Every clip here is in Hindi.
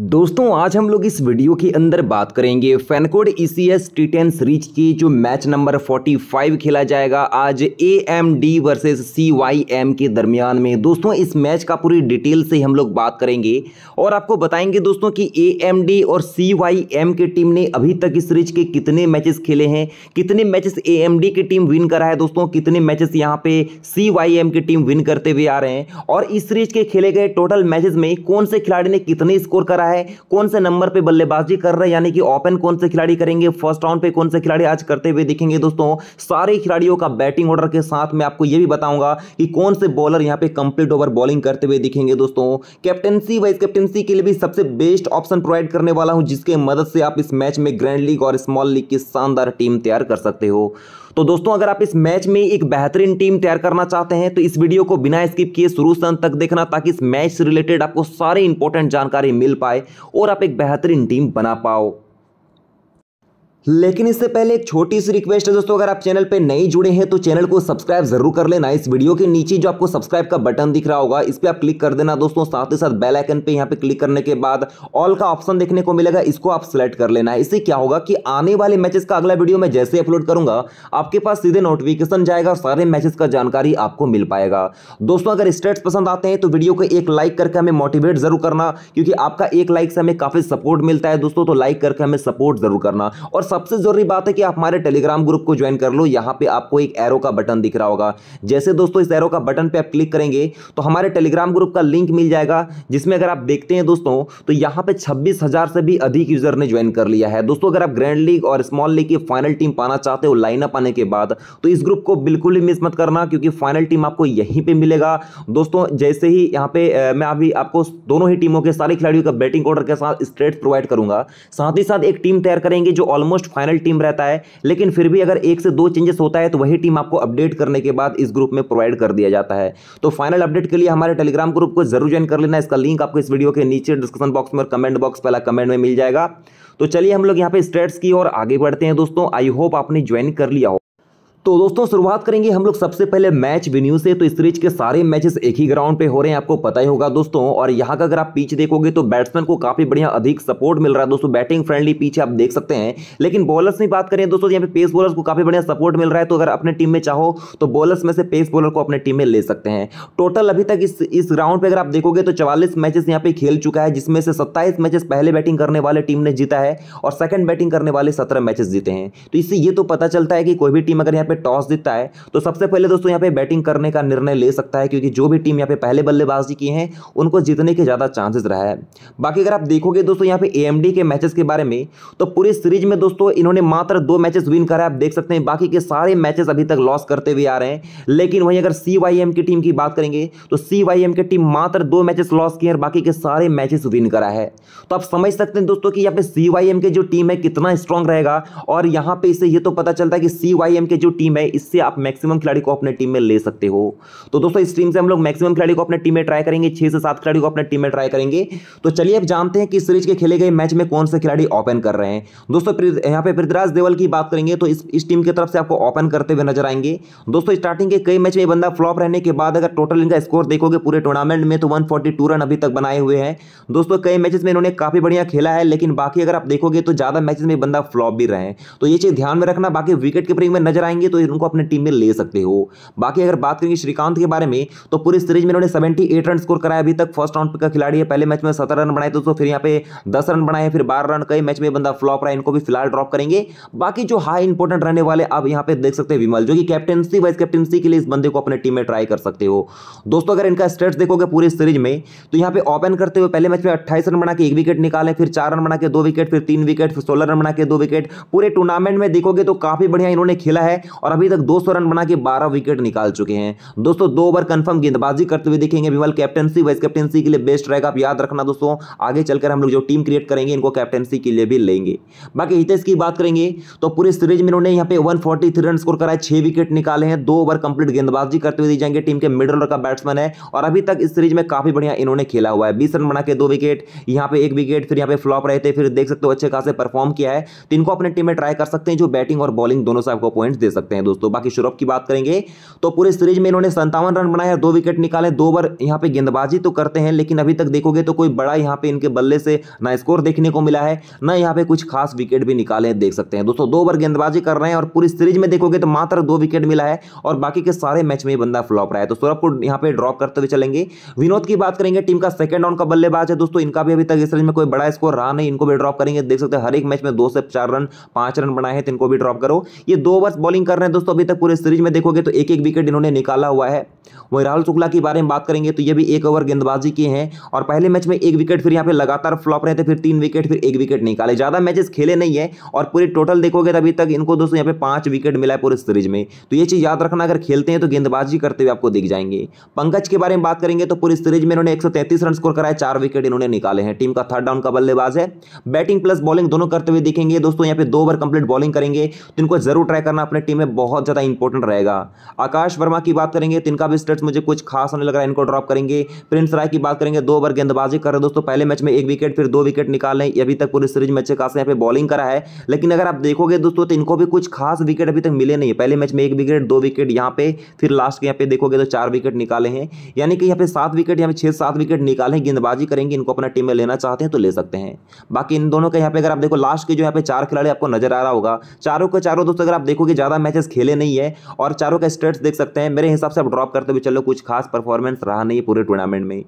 दोस्तों आज हम लोग इस वीडियो के अंदर बात करेंगे FanCode E C S T ten series की जो मैच नंबर 45 खेला जाएगा आज A M D versus C Y M के दरमियान में दोस्तों इस मैच का पूरी डिटेल से हम लोग बात करेंगे और आपको बताएंगे दोस्तों कि ए एम डी और सी वाई एम की टीम ने अभी तक इस सीरीज के कितने मैचेस खेले हैं कितने मैचेस ए एम डी की टीम विन करा है दोस्तों कितने मैचेस यहाँ पे सी वाई एम की टीम विन करते हुए आ रहे हैं और इस सीरीज के खेले गए टोटल मैचेज में कौन से खिलाड़ी ने कितने स्कोर करा रहा है कौन से नंबर पे बल्लेबाजी कर रहा है यानी कि ओपन कौन से खिलाड़ी करेंगे फर्स्ट राउंड पे कौन से खिलाड़ी आज करते हुए दिखेंगे दोस्तों सारे खिलाड़ियों का बैटिंग ऑर्डर के साथ मैं आपको यह भी बताऊंगा कि कौन से बॉलर यहाँ पे कंप्लीट ओवर बॉलिंग करते हुए दिखेंगे दोस्तों कैप्टनसी वाइस कैप्टनसी के लिए भी सबसे बेस्ट ऑप्शन प्रोवाइड करने वाला हूँ जिसके मदद से आप इस मैच में ग्रैंड लीग और स्मॉल लीग की शानदार टीम तैयार कर सकते हो तो दोस्तों अगर आप इस मैच में एक बेहतरीन टीम तैयार करना चाहते हैं तो इस वीडियो को बिना स्किप किए शुरू से अंत तक देखना ताकि इस मैच से रिलेटेड आपको सारे इंपॉर्टेंट जानकारी मिल पाए और आप एक बेहतरीन टीम बना पाओ लेकिन इससे पहले एक छोटी सी रिक्वेस्ट है दोस्तों अगर आप चैनल पे नहीं जुड़े हैं तो चैनल को सब्सक्राइब जरूर कर लेना इस वीडियो के नीचे जो आपको सब्सक्राइब का बटन दिख रहा होगा इस पर आप क्लिक कर देना दोस्तों साथ ही साथ बेल आइकन पे यहाँ पे क्लिक करने के बाद ऑल का ऑप्शन देखने को मिलेगा इसको आप सिलेक्ट कर लेना इससे क्या होगा कि आने वाले मैचेस का अगला वीडियो मैं जैसे अपलोड करूंगा आपके पास सीधे नोटिफिकेशन जाएगा और सारे मैचेस का जानकारी आपको मिल पाएगा दोस्तों अगर स्टेट्स पसंद आते हैं तो वीडियो को एक लाइक करके हमें मोटिवेट जरूर करना क्योंकि आपका एक लाइक से हमें काफी सपोर्ट मिलता है दोस्तों तो लाइक करके हमें सपोर्ट जरूर करना और सबसे जरूरी बात है कि आप हमारे टेलीग्राम ग्रुप को ज्वाइन कर लो यहाँ पे आपको एक एरो का बटन दिख रहा होगा जैसे दोस्तों इस एरो का बटन पे आप क्लिक करेंगे तो हमारे टेलीग्राम ग्रुप का लिंक मिल जाएगा जिसमें अगर आप देखते हैं दोस्तों तो यहाँ पे छब्बीस से भी अधिक यूजर ने ज्वाइन कर लिया है दोस्तों अगर आप ग्रैंड लीग और स्मॉल लीग की फाइनल टीम पाना चाहते हो लाइनअप आने के बाद तो इस ग्रुप को बिल्कुल ही मिस मत करना क्योंकि फाइनल टीम आपको यहीं पर मिलेगा दोस्तों जैसे ही यहाँ पे मैं अभी आपको दोनों ही टीमों के सारे खिलाड़ियों का बैटिंग ऑर्डर के साथ स्ट्रेट प्रोवाइड करूंगा साथ ही साथ एक टीम तैयार करेंगे जो ऑलमोस्ट ऑलमोस्ट फाइनल टीम रहता है लेकिन फिर भी अगर एक से दो चेंजेस होता है तो वही टीम आपको अपडेट करने के बाद इस ग्रुप में प्रोवाइड कर दिया जाता है तो फाइनल अपडेट के लिए हमारे टेलीग्राम ग्रुप को जरूर ज्वाइन कर लेना इसका लिंक आपको इस वीडियो के नीचे डिस्क्रिप्शन बॉक्स में और कमेंट बॉक्स पहला कमेंट में मिल जाएगा तो चलिए हम लोग यहाँ पे स्टेट्स की और आगे बढ़ते हैं दोस्तों आई होप आपने ज्वाइन कर लिया तो दोस्तों शुरुआत करेंगे हम लोग सबसे पहले मैच वेन्यू से तो इस सीरीज के सारे मैचेस एक ही ग्राउंड पे हो रहे हैं आपको पता ही होगा दोस्तों और यहाँ का अगर आप पिच देखोगे तो बैट्समैन को काफी बढ़िया अधिक सपोर्ट मिल रहा है दोस्तों बैटिंग फ्रेंडली पीछे आप देख सकते हैं लेकिन बॉलर्स की बात करें दोस्तों यहाँ पे पेस बॉलर को काफी बढ़िया सपोर्ट मिल रहा है तो अगर अपने टीम में चाहो तो बॉलर्स में से पेस बॉलर को अपने टीम में ले सकते हैं टोटल अभी तक इस इस ग्राउंड पर अगर आप देखोगे तो चवालीस मैचेस यहाँ पे खेल चुका है जिसमें से सत्ताईस मैचेस पहले बैटिंग करने वाले टीम ने जीता है और सेकंड बैटिंग करने वाले सत्रह मैचेस जीते हैं तो इससे ये तो पता चलता है कि कोई भी टीम अगर यहाँ पे पे टॉस जीतता है तो सबसे पहले दोस्तों यहाँ पे बैटिंग करने का निर्णय ले सकता है क्योंकि जो भी टीम यहाँ पे पहले बल्लेबाजी की है उनको जीतने के ज़्यादा चांसेस रहा है बाकी अगर आप देखोगे दोस्तों यहाँ पे ए के मैचेस के बारे में तो पूरी सीरीज में दोस्तों इन्होंने मात्र दो मैचेस विन करा है आप देख सकते हैं बाकी के सारे मैचेस अभी तक लॉस करते हुए आ रहे हैं लेकिन वहीं अगर सी की टीम की बात करेंगे तो सी की टीम मात्र दो मैचेस लॉस किए और बाकी के सारे मैचेस विन करा है तो आप समझ सकते हैं दोस्तों कि यहाँ पे सी के जो टीम है कितना स्ट्रांग रहेगा और यहाँ पे इसे ये तो पता चलता है कि सी के जो टीम टीम है इससे आप मैक्सिमम खिलाड़ी को अपने टीम में ले सकते हो तो दोस्तों इस टीम से हम लोग मैक्सिमम खिलाड़ी को अपने टीम में ट्राई करेंगे छह से सात खिलाड़ी को अपने टीम में ट्राई करेंगे तो चलिए अब जानते हैं कि सीरीज के खेले गए मैच में कौन से खिलाड़ी ओपन कर रहे हैं दोस्तों यहाँ पे पृथ्वीराज देवल की बात करेंगे तो इस, टीम की तरफ से आपको ओपन करते हुए नजर आएंगे दोस्तों स्टार्टिंग के कई मैच में बंदा फ्लॉप रहने के बाद अगर टोटल इनका स्कोर देखोगे पूरे टूर्नामेंट में तो वन रन अभी तक बनाए हुए हैं दोस्तों कई मैचेस में इन्होंने काफ़ी बढ़िया खेला है लेकिन बाकी अगर आप देखोगे तो ज़्यादा मैचेस में बंदा फ्लॉप भी रहे तो ये चीज़ ध्यान में रखना बाकी विकेट कीपरिंग में नजर आएंगे तो तो इनको अपने टीम में ले सकते हो बाकी अगर बात करेंगे श्रीकांत के बारे में तो पूरी सीरीज में इन्होंने सेवेंटी एट रन स्कोर कराया अभी तक फर्स्ट राउंड का खिलाड़ी है पहले मैच में सत्रह रन बनाए दोस्तों फिर यहाँ पे दस रन बनाए फिर बारह रन कई मैच में बंदा फ्लॉप रहा इनको भी फिलहाल ड्रॉप करेंगे बाकी जो हाई इंपोर्टेंट रहने वाले आप यहाँ पे देख सकते हैं विमल जो कि कैप्टनसी वाइस कैप्टनसी के लिए इस बंदे को अपने टीम में ट्राई कर सकते हो दोस्तों अगर इनका स्टेट्स देखोगे पूरी सीरीज में तो यहाँ पे ओपन करते हुए पहले मैच में अट्ठाईस रन बना के एक विकेट निकाले फिर चार रन बना के दो विकेट फिर तीन विकेट फिर सोलह रन बना के दो विकेट पूरे टूर्नामेंट में देखोगे तो काफी बढ़िया इन्होंने खेला है और अभी तक 200 रन बना के 12 विकेट निकाल चुके हैं दोस्तों दो ओवर कंफर्म गेंदबाजी करते हुए देखेंगे विमल कैप्टनसी वाइस कैप्टनसी के लिए बेस्ट रहेगा आप याद रखना दोस्तों आगे चलकर हम लोग जो टीम क्रिएट करेंगे इनको कैप्टनसी के लिए भी लेंगे बाकी हितेश की बात करेंगे तो पूरे सीरीज में उन्होंने यहाँ पे वन रन स्कोर कराए छह विकेट निकाले हैं दो ओवर कंप्लीट गेंदबाजी करते हुए दी जाएंगे टीम के मिडल का बैट्समैन है और अभी तक इस सीरीज में काफी बढ़िया इन्होंने खेला हुआ है बीस रन बना के दो विकेट यहाँ पे एक विकेट फिर यहाँ पे फ्लॉप रहे थे फिर देख सकते हो अच्छे खासे परफॉर्म किया है तो इनको अपने टीम में ट्राई कर सकते हैं जो बैटिंग और बॉलिंग दोनों से आपको पॉइंट्स दे सकते हैं सकते हैं दोस्तों बाकी शुरू की बात करेंगे तो पूरे सीरीज में इन्होंने संतावन रन बनाया दो विकेट निकाले दो बार यहाँ पे गेंदबाजी तो करते हैं लेकिन अभी तक देखोगे तो कोई बड़ा यहाँ पे इनके बल्ले से ना स्कोर देखने को मिला है ना यहाँ पे कुछ खास विकेट भी निकाले देख सकते हैं दोस्तों दो बार गेंदबाजी कर रहे हैं और पूरी सीरीज में देखोगे तो मात्र दो विकेट मिला है और बाकी के सारे मैच में बंदा फ्लॉप रहा है तो सौरभ को यहाँ पे ड्रॉप करते हुए चलेंगे विनोद की बात करेंगे टीम का सेकंड राउंड का बल्लेबाज है दोस्तों इनका भी अभी तक इस सीरीज में कोई बड़ा स्कोर रहा नहीं इनको भी ड्रॉप करेंगे देख सकते हैं हर एक मैच में दो से चार रन पांच रन बनाए हैं तो इनको भी ड्रॉप करो ये दो ओवर्स बॉलिंग कर रहे हैं दोस्तों अभी तक पूरे सीरीज में देखोगे तो एक एक विकेट इन्होंने निकाला हुआ है वहीं राहुल शुक्ला के बारे में बात करेंगे तो ये भी एक ओवर गेंदबाजी के हैं और पहले मैच में एक विकेट फिर यहाँ पे लगातार फ्लॉप रहे थे फिर तीन विकेट फिर एक विकेट निकाले ज़्यादा मैचेस खेले नहीं है और पूरे टोटल देखोगे तो अभी तक इनको दोस्तों यहाँ पे पाँच विकेट मिला है पूरे सीरीज में तो ये चीज़ याद रखना अगर खेलते हैं तो गेंदबाजी करते हुए आपको दिख जाएंगे पंकज के बारे में बात करेंगे तो पूरी सीरीज में इन्होंने एक रन स्कोर कराए चार विकेट इन्होंने निकाले हैं टीम का थर्ड डाउन का बल्लेबाज है बैटिंग प्लस बॉलिंग दोनों करते हुए दिखेंगे दोस्तों यहाँ पे दो ओवर कंप्लीट बॉलिंग करेंगे तो इनको जरूर ट्राई करना अपने टीम में बहुत ज़्यादा इंपॉर्टेंट रहेगा आकाश वर्मा की बात करेंगे तो इनका भी स्टेट्स मुझे कुछ खास होने लग रहा है इनको ड्रॉप करेंगे प्रिंस राय की बात करेंगे दो बार गेंदबाजी कर रहे हैं दोस्तों पहले मैच में एक विकेट फिर दो विकेट निकाल रहे अभी तक पूरी सीरीज मैच खास यहाँ पे बॉलिंग करा है लेकिन अगर आप देखोगे दोस्तों तो इनको भी कुछ खास विकेट अभी तक मिले नहीं पहले मैच में एक विकेट दो विकेट यहाँ पे फिर लास्ट यहाँ पे देखोगे तो चार विकेट निकाले हैं यानी कि यहाँ पे सात विकेट यहाँ पे छः सात विकेट निकाले गेंदबाजी करेंगे इनको अपना टीम में लेना चाहते हैं तो ले सकते हैं बाकी इन दोनों का यहाँ पे अगर आप देखो लास्ट के जो यहाँ पे चार खिलाड़ी आपको नजर आ रहा होगा चारों के चारों दोस्तों अगर आप देखोगे ज़्यादा मैच मैचेस खेले नहीं है और चारों का स्टेट्स देख सकते हैं मेरे हिसाब से आप ड्रॉप करते हुए चलो कुछ खास परफॉर्मेंस रहा नहीं पूरे टूर्नामेंट में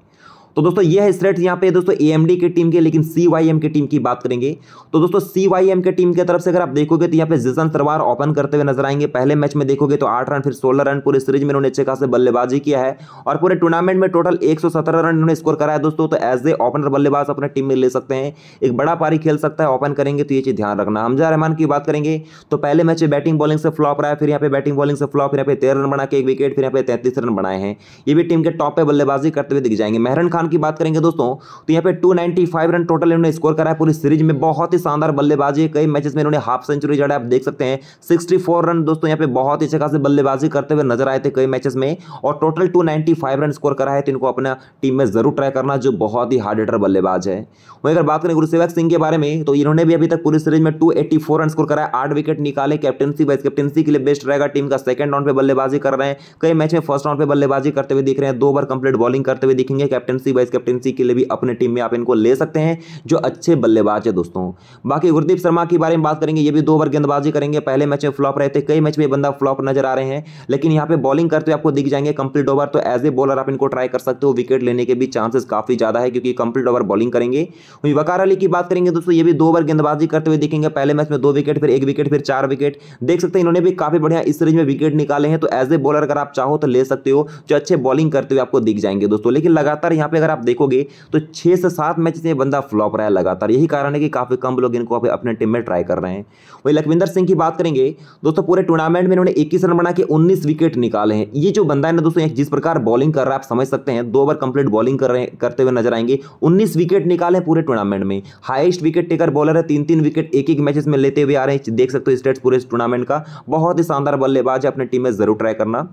तो दोस्तों ये है स्ट्रेट यहाँ पे दोस्तों ए की टीम के लेकिन सी की टीम की बात करेंगे तो दोस्तों सी की टीम की तरफ से अगर आप देखोगे तो यहाँ पे जिजन सरवार ओपन करते हुए नजर आएंगे पहले मैच में देखोगे तो आठ रन फिर सोलह रन पूरे सीरीज में उन्होंने अच्छे खासे बल्लेबाजी किया है और पूरे टूर्नामेंट में टोटल एक रन उन्होंने स्कोर कराया दोस्तों तो एज ए ओपनर बल्लेबाज अपने टीम में ले सकते हैं एक बड़ा पारी खेल सकता है ओपन करेंगे तो ये चीज़ ध्यान रखना हमजा रहमान की बात करेंगे तो पहले मैच में बैटिंग बॉलिंग से फ्लॉप रहा है फिर यहाँ पे बैटिंग बॉलिंग से फ्लॉप यहाँ पे तेरह रन बना के एक विकेट फिर यहाँ पे तैंतीस रन बनाए हैं ये भी टीम के टॉप पे बल्लेबाजी करते हुए दिख जाएंगे मेहरन खान रन की बात करेंगे दोस्तों तो यहाँ पे 295 रन टोटल इन्होंने स्कोर करा है पूरी सीरीज में बहुत ही शानदार बल्लेबाजी है कई मैचेस में इन्होंने हाफ सेंचुरी जड़ा आप देख सकते हैं 64 रन दोस्तों यहाँ पे बहुत ही अच्छे से बल्लेबाजी करते हुए नजर आए थे कई मैचेस में और टोटल 295 रन स्कोर करा है तो इनको अपना टीम में जरूर ट्राई करना जो बहुत ही हार्ड हिटर बल्लेबाज है वहीं अगर बात करें गुरुसेवक सिंह के बारे में तो इन्होंने भी अभी तक पूरी सीरीज में टू रन स्कोर कराया आठ विकेट निकाले कैप्टनसी वाइस कैप्टनसी के लिए बेस्ट रहेगा टीम का सेकंड राउंड पर बल्लेबाजी कर रहे हैं कई मैच में फर्स्ट राउंड पर बल्लेबाजी करते हुए दिख रहे हैं दो बार कंप्लीट बॉलिंग करते हुए दिखेंगे कैप्टनसी वाइस कैप्टनसी के लिए भी अपने टीम में आप इनको ले सकते हैं जो अच्छे बल्लेबाज है दोस्तों बाकी गुरदीप शर्मा के बारे में बात करेंगे ये भी दो ओवर गेंदबाजी करेंगे पहले मैच में फ्लॉप रहे थे कई मैच में बंदा फ्लॉप नजर आ रहे हैं लेकिन यहाँ पे बॉलिंग करते हुए आपको दिख जाएंगे कंप्लीट ओवर तो एज ए बॉलर आप इनको ट्राई कर सकते हो विकेट लेने के भी चांसेस काफी ज्यादा है क्योंकि कंप्लीट ओवर बॉलिंग करेंगे वहीं वकार अली की बात करेंगे दोस्तों ये भी दो ओवर गेंदबाजी करते हुए दिखेंगे पहले मैच में दो विकेट फिर एक विकेट फिर चार विकेट देख सकते हैं इन्होंने भी काफी बढ़िया इस सीरीज में विकेट निकाले हैं तो एज ए बॉलर अगर आप चाहो तो ले सकते हो जो अच्छे बॉलिंग करते हुए आपको दिख जाएंगे दोस्तों लेकिन लगातार यहाँ पे पे अगर आप देखोगे तो छः से सात मैच में बंदा फ्लॉप रहा है लगातार यही कारण है कि काफ़ी कम लोग इनको अपने टीम में ट्राई कर रहे हैं वही लखविंदर सिंह की बात करेंगे दोस्तों पूरे टूर्नामेंट में इन्होंने इक्कीस रन बना के उन्नीस विकेट निकाले हैं ये जो बंदा है ना दोस्तों जिस प्रकार बॉलिंग कर रहा है आप समझ सकते हैं दो ओवर कंप्लीट बॉलिंग कर रहे करते हुए नजर आएंगे उन्नीस विकेट निकाले पूरे टूर्नामेंट में हाइस्ट विकेट टेकर बॉलर है तीन तीन विकेट एक एक मैचेस में लेते हुए आ रहे हैं देख सकते हो स्टेट्स पूरे टूर्नामेंट का बहुत ही शानदार बल्लेबाज है अपने टीम में जरूर ट्राई करना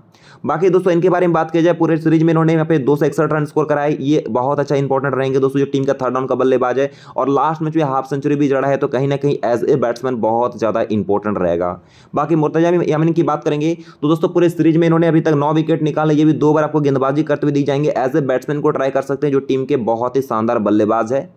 बाकी दोस्तों इनके बारे में बात की जाए पूरे सीरीज में इन्होंने यहाँ पे दो सौ रन स्कोर कराए ये ये बहुत अच्छा इंपॉर्टेंट रहेंगे दोस्तों जो टीम का थर्ड राउंड का बल्लेबाज है और लास्ट मैच में हाफ सेंचुरी भी जड़ा है तो कहीं ना कहीं एज ए बैट्समैन बहुत ज़्यादा इंपॉर्टेंट रहेगा बाकी मुर्तजा यामिन की बात करेंगे तो दोस्तों पूरे सीरीज में इन्होंने अभी तक नौ विकेट निकाले ये भी दो बार आपको गेंदबाजी करते हुए दी जाएंगे एज ए बैट्समैन को ट्राई कर सकते हैं जो टीम के बहुत ही शानदार बल्लेबाज है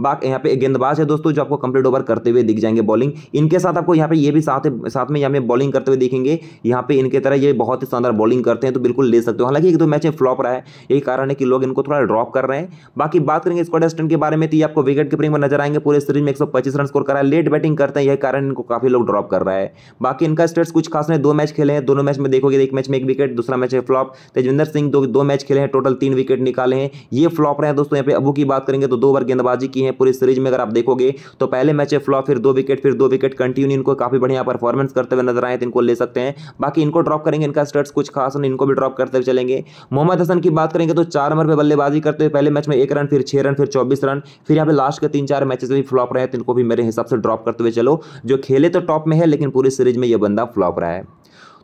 बाक यहाँ पे गेंदबाज है दोस्तों जो आपको कंप्लीट ओवर करते हुए दिख जाएंगे बॉलिंग इनके साथ आपको यहाँ पे ये भी साथ साथ में यहाँ पे बॉलिंग करते हुए देखेंगे यहाँ पे इनके तरह ये बहुत ही शानदार बॉलिंग करते हैं तो बिल्कुल ले सकते हो हालांकि एक दो मैच फ्लॉप रहा है यही कारण है कि लोग इनको थोड़ा ड्रॉप कर रहे हैं बाकी बात करेंगे स्कॉट एस्टन के बारे में तो ये आपको विकेट कीपिंग में नजर आएंगे पूरे सीरीज में एक रन स्कोर करा है लेट बैटिंग करते हैं यही कारण इनको काफी लोग ड्रॉप कर रहा है बाकी इनका स्टेट्स कुछ खास नहीं दो मैच खेले हैं दोनों मैच में देखोगे एक मैच में एक विकेट दूसरा मैच है फ्लॉप तेजविंदर सिंह दो मैच खेले हैं टोटल तीन विकेट निकाले हैं ये फ्लॉप रहे हैं दोस्तों यहाँ पे अबू की बात करेंगे तो दो बार गेंदबाजी की हैं पूरी सीरीज में अगर आप देखोगे तो पहले मैच फ्लॉप फिर दो विकेट फिर दो विकेट कंटिन्यू इनको काफी बढ़िया परफॉर्मेंस करते हुए नजर आए तो इनको ले सकते हैं बाकी इनको ड्रॉप करेंगे इनका स्टर्ट्स कुछ खास नहीं इनको भी ड्रॉप करते हुए चलेंगे मोहम्मद हसन की बात करेंगे तो चार ओवर पर बल्लेबाजी करते हुए पहले मैच में एक रन फिर छह रन फिर चौबीस रन फिर यहाँ पे लास्ट के तीन चार मैचेस भी फ्लॉप रहे तो इनको भी मेरे हिसाब से ड्रॉप करते हुए चलो जो खेले तो टॉप में है लेकिन पूरी सीरीज में यह बंदा फ्लॉप रहा है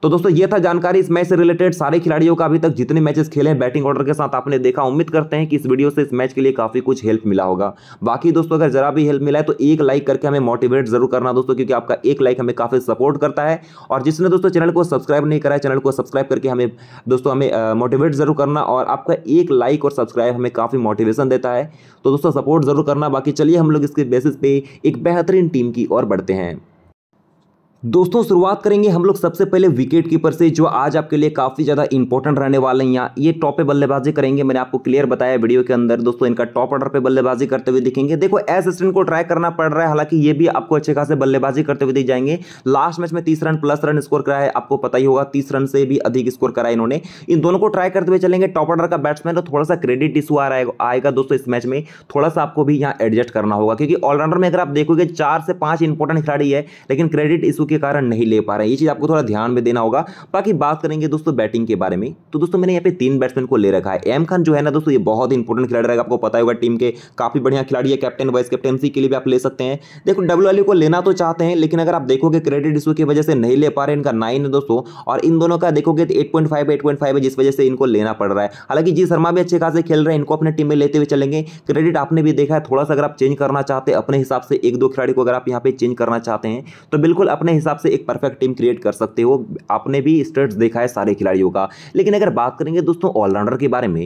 तो दोस्तों ये था जानकारी इस मैच से रिलेटेड सारे खिलाड़ियों का अभी तक जितने मैचेस खेले हैं बैटिंग ऑर्डर के साथ आपने देखा उम्मीद करते हैं कि इस वीडियो से इस मैच के लिए काफी कुछ हेल्प मिला होगा बाकी दोस्तों अगर जरा भी हेल्प मिला है तो एक लाइक करके हमें मोटिवेट जरूर करना दोस्तों क्योंकि आपका एक लाइक हमें काफी सपोर्ट करता है और जिसने दोस्तों चैनल को सब्सक्राइब नहीं करा है चैनल को सब्सक्राइब करके हमें दोस्तों हमें मोटिवेट जरूर करना और आपका एक लाइक और सब्सक्राइब हमें काफी मोटिवेशन देता है तो दोस्तों सपोर्ट जरूर करना बाकी चलिए हम लोग इसके बेसिस पे एक बेहतरीन टीम की ओर बढ़ते हैं दोस्तों शुरुआत करेंगे हम लोग सबसे पहले विकेट कीपर से जो आज आपके लिए काफ़ी ज़्यादा इंपॉर्टेंट रहने वाले हैं यहाँ ये टॉप पे बल्लेबाजी करेंगे मैंने आपको क्लियर बताया वीडियो के अंदर दोस्तों इनका टॉप ऑर्डर पे बल्लेबाजी करते हुए दिखेंगे देखो एस स्टेंट को ट्राई करना पड़ रहा है हालांकि ये भी आपको अच्छे खासे बल्लेबाजी करते हुए दिख जाएंगे लास्ट मैच में तीस रन प्लस रन स्कोर करा है आपको पता ही होगा तीस रन से भी अधिक स्कोर कराया इन्होंने इन दोनों को ट्राई करते हुए चलेंगे टॉप ऑर्डर का बैट्समैन तो थोड़ा सा क्रेडिट इशू आ आएगा दोस्तों इस मैच में थोड़ा सा आपको भी यहाँ एडजस्ट करना होगा क्योंकि ऑलराउंडर में अगर आप देखोगे चार से पाँच इंपॉर्टेंट खिलाड़ी है लेकिन क्रेडिट इशू के कारण नहीं ले पा रहे हैं ये चीज़ आपको थोड़ा ध्यान में देना होगा बाकी बात करेंगे दोस्तों बैटिंग के बारे में तो दोस्तों मैंने यहाँ पे तीन बैट्समैन को ले रखा है एम खान जो है ना दोस्तों ये बहुत इंपॉर्टेंट खिलाड़ी रहेगा आपको पता होगा टीम के काफ़ी बढ़िया खिलाड़ी है कैप्टन वाइस कैप्टनसी के लिए भी आप ले सकते हैं देखो डब्ल्यू e को लेना तो चाहते हैं लेकिन अगर आप देखोगे क्रेडिट इशू की वजह से नहीं ले पा रहे इनका नाइन है दोस्तों और इन दोनों का देखोगे तो एट पॉइंट है जिस वजह से इनको लेना पड़ रहा है हालांकि जी शर्मा भी अच्छे खासे खेल रहे हैं इनको अपने टीम में लेते हुए चलेंगे क्रेडिट आपने भी देखा है थोड़ा सा अगर आप चेंज करना चाहते हैं अपने हिसाब से एक दो खिलाड़ी को अगर आप यहाँ पे चेंज करना चाहते हैं तो बिल्कुल अपने हिसाब से एक परफेक्ट टीम क्रिएट कर सकते हो आपने भी स्टेट्स देखा है सारे खिलाड़ियों का लेकिन अगर बात करेंगे दोस्तों ऑलराउंडर के बारे में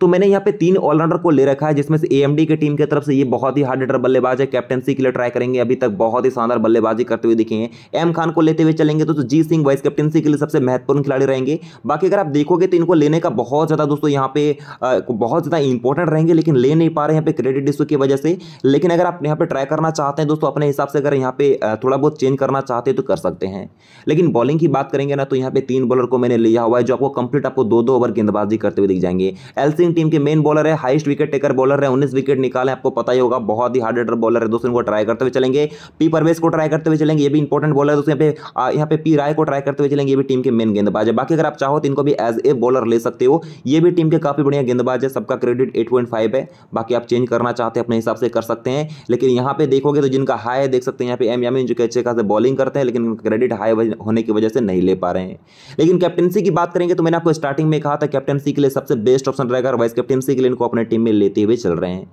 तो मैंने यहाँ पे तीन ऑलराउंडर को ले रखा है जिसमें से एएमडी की टीम की तरफ से ये बहुत ही हार्ड हिटर बल्लेबाज है कैप्टनसी के लिए ट्राई करेंगे अभी तक बहुत ही शानदार बल्लेबाजी करते हुए दिखे हैं एम खान को लेते हुए चलेंगे तो जी सिंह वाइस कैप्टनसी के लिए सबसे महत्वपूर्ण खिलाड़ी रहेंगे बाकी अगर आप देखोगे तो इनको लेने का बहुत ज़्यादा दोस्तों यहाँ पे बहुत ज़्यादा इंपॉर्टेंट रहेंगे लेकिन ले नहीं पा रहे हैं यहाँ पे क्रेडिट इशू की वजह से लेकिन अगर आप यहाँ पे ट्राई करना चाहते हैं दोस्तों अपने हिसाब से अगर यहाँ पे थोड़ा बहुत चेंज करना चाहते हैं तो कर सकते हैं लेकिन बॉलिंग की बात करेंगे ना तो यहाँ पे तीन बॉलर को मैंने लिया हुआ है जो आपको कंप्लीट आपको दो दो ओवर गेंदबाजी करते हुए दिख जाएंगे एलसिंग टीम के मेन बॉलर है हाइस्ट विकेट टेकर बॉलर है उन्नीस विकेट निकाले आपको पता ही होगा बहुत ही हार्ड हिटर बॉलर है दोस्तों को ट्राई करते हुए चलेंगे पी परवेज को ट्राई करते हुए चलेंगे ये भी इंपॉर्टेंट बॉलर है दोस्तों यहाँ पे यहाँ पे पी राय को ट्राई करते हुए चलेंगे ये भी टीम के मेन गेंदबाज है बाकी अगर आप चाहो तो इनको भी एज ए बॉलर ले सकते हो ये भी टीम के काफी बढ़िया गेंदबाज है सबका क्रेडिट एट है बाकी आप चेंज करना चाहते हैं अपने हिसाब से कर सकते हैं लेकिन यहाँ पे देखोगे तो जिनका हाई है देख सकते हैं यहाँ पे एम यामिन जो कि अच्छे खास बॉलिंग करते हैं लेकिन क्रेडिट हाई होने की वजह से नहीं ले पा रहे हैं लेकिन कैप्टनसी की बात करेंगे तो मैंने आपको स्टार्टिंग में कहा था कैप्टनसी के लिए सबसे बेस्ट ऑप्शन रहेगा वाइस कैप्टनसी के लिए इनको अपने टीम में लेते हुए चल रहे हैं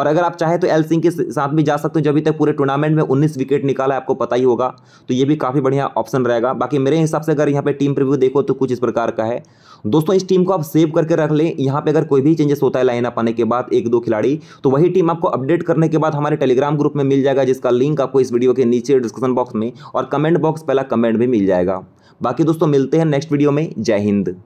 और अगर आप चाहें तो एल सिंह के साथ भी जा सकते हैं जब भी तक पूरे टूर्नामेंट में उन्नीस विकेट निकाला आपको पता ही होगा तो ये भी काफ़ी बढ़िया ऑप्शन रहेगा बाकी मेरे हिसाब से अगर यहाँ पर टीम प्रिव्यू देखो तो कुछ इस प्रकार का है दोस्तों इस टीम को आप सेव करके रख लें यहाँ पे अगर कोई भी चेंजेस होता है लाइन अप आने के बाद एक दो खिलाड़ी तो वही टीम आपको अपडेट करने के बाद हमारे टेलीग्राम ग्रुप में मिल जाएगा जिसका लिंक आपको इस वीडियो के नीचे डिस्क्रिप्शन बॉक्स में और कमेंट बॉक्स पहला कमेंट भी मिल जाएगा बाकी दोस्तों मिलते हैं नेक्स्ट वीडियो में जय हिंद